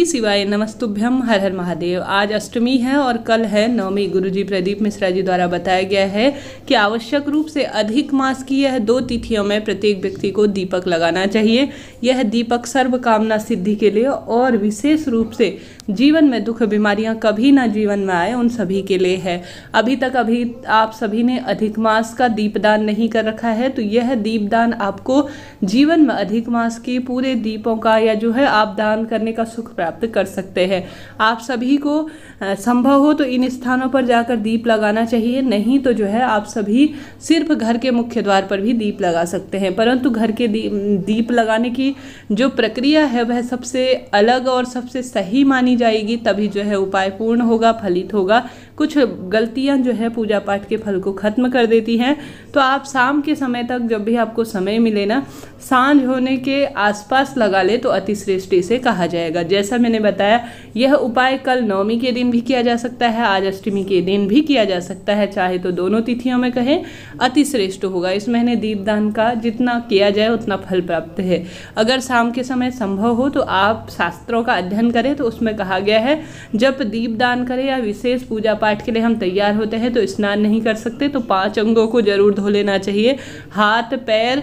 श्री शिवाय नमस्तुभ्यम हर हर महादेव आज अष्टमी है और कल है नवमी गुरुजी प्रदीप मिश्रा जी द्वारा बताया गया है कि आवश्यक रूप से अधिक मास की यह दो तिथियों में प्रत्येक व्यक्ति को दीपक लगाना चाहिए यह दीपक सर्व कामना सिद्धि के लिए और विशेष रूप से जीवन में दुख बीमारियां कभी ना जीवन में आए उन सभी के लिए है अभी तक अभी आप सभी ने अधिक मास का दीपदान नहीं कर रखा है तो यह दीपदान आपको जीवन में अधिक मास के पूरे दीपों का या जो है आप दान करने का सुख प्राप्त प्राप्त कर सकते हैं आप सभी को संभव हो तो इन स्थानों पर जाकर दीप लगाना चाहिए नहीं तो जो है आप सभी सिर्फ घर के मुख्य द्वार पर भी दीप लगा सकते हैं परंतु घर के दीप लगाने की जो प्रक्रिया है वह सबसे अलग और सबसे सही मानी जाएगी तभी जो है उपाय पूर्ण होगा फलित होगा कुछ गलतियां जो है पूजा पाठ के फल को ख़त्म कर देती हैं तो आप शाम के समय तक जब भी आपको समय मिले ना सांझ होने के आसपास लगा ले तो अतिश्रेष्ठ से कहा जाएगा जैसे जैसा मैंने बताया यह उपाय कल नवमी के दिन भी किया जा सकता है आज अष्टमी के दिन भी किया जा सकता है चाहे तो दोनों तिथियों में कहें अति श्रेष्ठ होगा इस महीने दीपदान का जितना किया जाए उतना फल प्राप्त है अगर शाम के समय संभव हो तो आप शास्त्रों का अध्ययन करें तो उसमें कहा गया है जब दीपदान करें या विशेष पूजा पाठ के लिए हम तैयार होते हैं तो स्नान नहीं कर सकते तो पाँच अंगों को जरूर धो लेना चाहिए हाथ पैर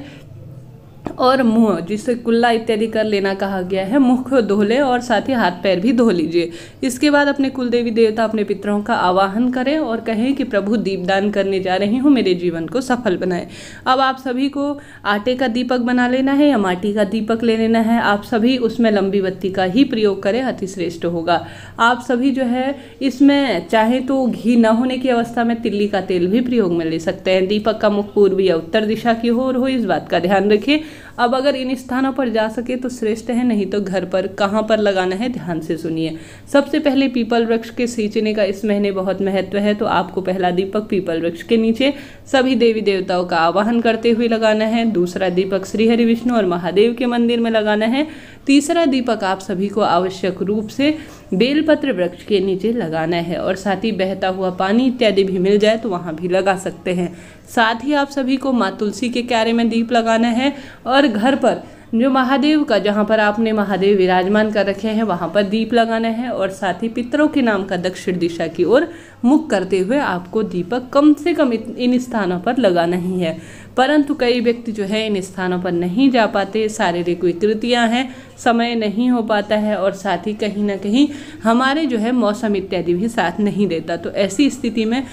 और मुंह जिसे कुल्ला इत्यादि कर लेना कहा गया है मुख को धो लें और साथ ही हाथ पैर भी धो लीजिए इसके बाद अपने कुलदेवी देवता अपने पितरों का आवाहन करें और कहें कि प्रभु दीपदान करने जा रही हूँ मेरे जीवन को सफल बनाए अब आप सभी को आटे का दीपक बना लेना है या माटी का दीपक ले लेना है आप सभी उसमें लंबी बत्ती का ही प्रयोग करें अतिश्रेष्ठ होगा आप सभी जो है इसमें चाहे तो घी न होने की अवस्था में तिल्ली का तेल भी प्रयोग में ले सकते हैं दीपक का मुख पूर्व या उत्तर दिशा की हो और हो इस बात का ध्यान रखिए अब अगर इन स्थानों पर जा सके तो श्रेष्ठ है नहीं तो घर पर कहाँ पर लगाना है ध्यान से सुनिए सबसे पहले पीपल वृक्ष के सींचने का इस महीने बहुत महत्व है तो आपको पहला दीपक पीपल वृक्ष के नीचे सभी देवी देवताओं का आवाहन करते हुए लगाना है दूसरा दीपक श्रीहरि विष्णु और महादेव के मंदिर में लगाना है तीसरा दीपक आप सभी को आवश्यक रूप से बेलपत्र वृक्ष के नीचे लगाना है और साथ ही बहता हुआ पानी इत्यादि भी मिल जाए तो वहाँ भी लगा सकते हैं साथ ही आप सभी को माँ तुलसी के क्यारे में दीप लगाना है और घर पर जो महादेव का जहाँ पर आपने महादेव विराजमान कर रखे हैं वहाँ पर दीप लगाना है और साथ ही पितरों के नाम का दक्षिण दिशा की ओर मुख करते हुए आपको दीपक कम से कम इन स्थानों पर लगाना ही है परंतु कई व्यक्ति जो है इन स्थानों पर नहीं जा पाते शारीरिक विकृतियाँ हैं समय नहीं हो पाता है और साथ ही कहीं ना कहीं हमारे जो है मौसम इत्यादि भी साथ नहीं देता तो ऐसी स्थिति में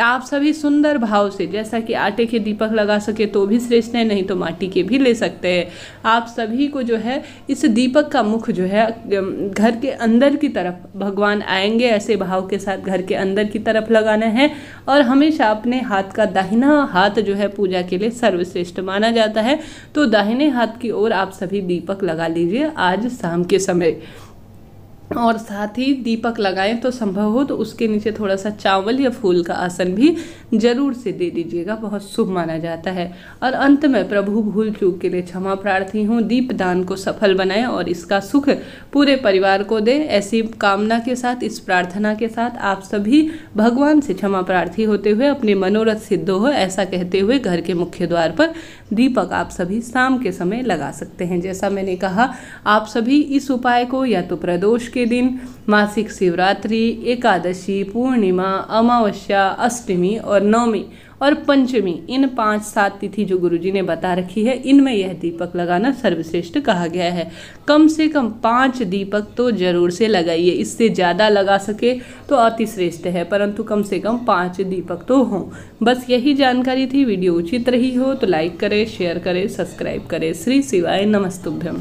आप सभी सुंदर भाव से जैसा कि आटे के दीपक लगा सके तो भी श्रेष्ठ है नहीं तो माटी के भी ले सकते हैं आप सभी को जो है इस दीपक का मुख जो है घर के अंदर की तरफ भगवान आएंगे ऐसे भाव के साथ घर के अंदर की तरफ लगाना है और हमेशा अपने हाथ का दाहिना हाथ जो है पूजा के लिए सर्वश्रेष्ठ माना जाता है तो दाहिने हाथ की ओर आप सभी दीपक लगा लीजिए आज शाम के समय और साथ ही दीपक लगाएं तो संभव हो तो उसके नीचे थोड़ा सा चावल या फूल का आसन भी जरूर से दे दीजिएगा बहुत शुभ माना जाता है और अंत में प्रभु भूल चूक के लिए क्षमा प्रार्थी हूँ दीप दान को सफल बनाएं और इसका सुख पूरे परिवार को दें ऐसी कामना के साथ इस प्रार्थना के साथ आप सभी भगवान से क्षमा प्रार्थी होते हुए अपने मनोरथ सिद्ध हो ऐसा कहते हुए घर के मुख्य द्वार पर दीपक आप सभी शाम के समय लगा सकते हैं जैसा मैंने कहा आप सभी इस उपाय को या तो प्रदोष के दिन मासिक शिवरात्रि एकादशी पूर्णिमा अमावस्या अष्टमी और नवमी और पंचमी इन पाँच सात तिथि जो गुरु जी ने बता रखी है इनमें यह दीपक लगाना सर्वश्रेष्ठ कहा गया है कम से कम पाँच दीपक तो जरूर से लगाइए इससे ज़्यादा लगा सके तो अतिश्रेष्ठ है परंतु कम से कम पाँच दीपक तो हों बस यही जानकारी थी वीडियो उचित रही हो तो लाइक करें शेयर करें सब्सक्राइब करें श्री शिवाय नमस्तुभ्यम